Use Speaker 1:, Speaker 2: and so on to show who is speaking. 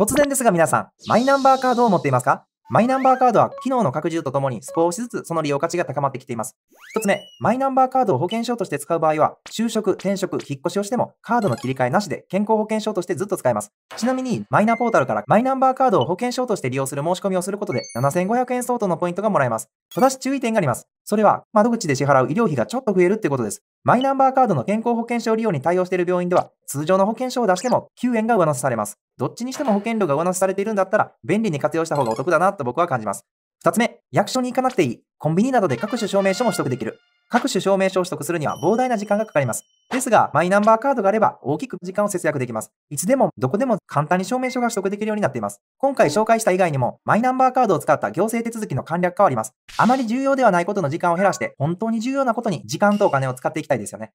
Speaker 1: 突然ですが皆さん、マイナンバーカードを持っていますかマイナンバーカードは機能の拡充とともに少しずつその利用価値が高まってきています。1つ目、マイナンバーカードを保険証として使う場合は、就職、転職、引っ越しをしてもカードの切り替えなしで健康保険証としてずっと使えます。ちなみに、マイナポータルからマイナンバーカードを保険証として利用する申し込みをすることで7500円相当のポイントがもらえます。ただし注意点があります。それは窓口で支払う医療費がちょっと増えるってことです。マイナンバーカードの健康保険証利用に対応している病院では、通常の保険証を出しても9円が上乗せされます。どっちにしても保険料が上乗せされているんだったら、便利に活用した方がお得だなと僕は感じます。2つ目、役所に行かなくていい。コンビニなどで各種証明書も取得できる。各種証明書を取得するには膨大な時間がかかります。ですが、マイナンバーカードがあれば大きく時間を節約できます。いつでも、どこでも簡単に証明書が取得できるようになっています。今回紹介した以外にも、マイナンバーカードを使った行政手続きの簡略化はあります。あまり重要ではないことの時間を減らして、本当に重要なことに時間とお金を使っていきたいですよね。